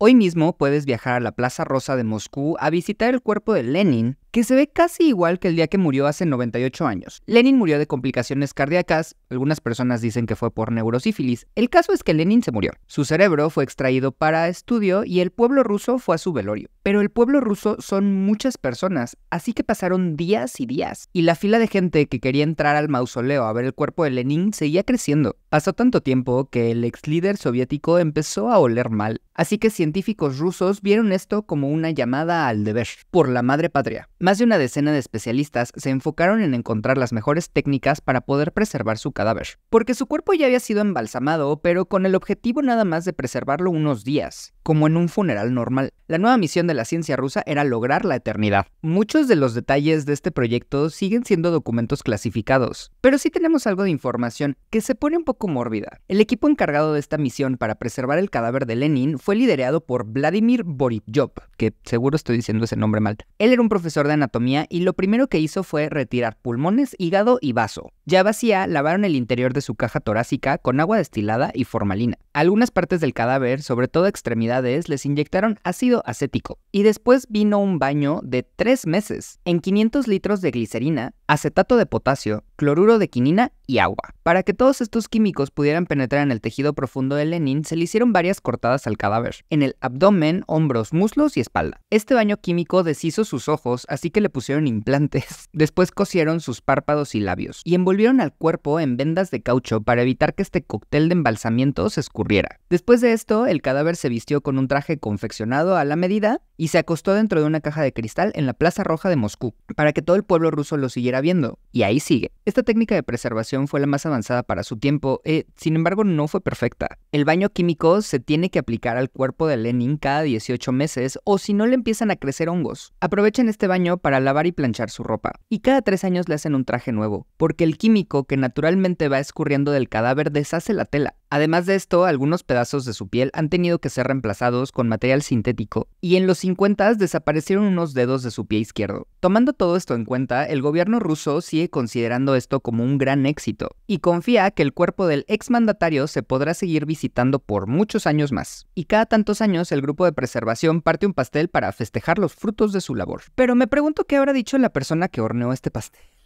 Hoy mismo puedes viajar a la Plaza Rosa de Moscú a visitar el cuerpo de Lenin, que se ve casi igual que el día que murió hace 98 años. Lenin murió de complicaciones cardíacas, algunas personas dicen que fue por neurosífilis. El caso es que Lenin se murió. Su cerebro fue extraído para estudio y el pueblo ruso fue a su velorio. Pero el pueblo ruso son muchas personas, así que pasaron días y días, y la fila de gente que quería entrar al mausoleo a ver el cuerpo de Lenin seguía creciendo. Pasó tanto tiempo que el ex líder soviético empezó a oler mal, así que científicos rusos vieron esto como una llamada al deber por la madre patria. Más de una decena de especialistas se enfocaron en encontrar las mejores técnicas para poder preservar su cadáver, porque su cuerpo ya había sido embalsamado, pero con el objetivo nada más de preservarlo unos días como en un funeral normal. La nueva misión de la ciencia rusa era lograr la eternidad. Muchos de los detalles de este proyecto siguen siendo documentos clasificados, pero sí tenemos algo de información que se pone un poco mórbida. El equipo encargado de esta misión para preservar el cadáver de Lenin fue liderado por Vladimir Borivyov, que seguro estoy diciendo ese nombre mal. Él era un profesor de anatomía y lo primero que hizo fue retirar pulmones, hígado y vaso. Ya vacía, lavaron el interior de su caja torácica con agua destilada y formalina. Algunas partes del cadáver, sobre todo extremidades, les inyectaron ácido acético y después vino un baño de tres meses en 500 litros de glicerina, acetato de potasio, cloruro de quinina y agua. Para que todos estos químicos pudieran penetrar en el tejido profundo de Lenin, se le hicieron varias cortadas al cadáver, en el abdomen, hombros, muslos y espalda. Este baño químico deshizo sus ojos, así que le pusieron implantes. Después cosieron sus párpados y labios, y envolvieron al cuerpo en vendas de caucho para evitar que este cóctel de embalsamiento se escurriera. Después de esto, el cadáver se vistió con un traje confeccionado a la medida y se acostó dentro de una caja de cristal en la Plaza Roja de Moscú, para que todo el pueblo ruso lo siguiera viendo, y ahí sigue. Esta técnica de preservación fue la más avanzada para su tiempo, y eh, sin embargo no fue perfecta. El baño químico se tiene que aplicar al cuerpo de Lenin cada 18 meses o si no le empiezan a crecer hongos. Aprovechen este baño para lavar y planchar su ropa, y cada tres años le hacen un traje nuevo, porque el químico que naturalmente va escurriendo del cadáver deshace la tela. Además de esto, algunos pedazos de su piel han tenido que ser reemplazados con material sintético y en los 50 desaparecieron unos dedos de su pie izquierdo. Tomando todo esto en cuenta, el gobierno ruso sigue considerando esto como un gran éxito y confía que el cuerpo del exmandatario se podrá seguir visitando por muchos años más. Y cada tantos años el grupo de preservación parte un pastel para festejar los frutos de su labor. Pero me pregunto qué habrá dicho la persona que horneó este pastel.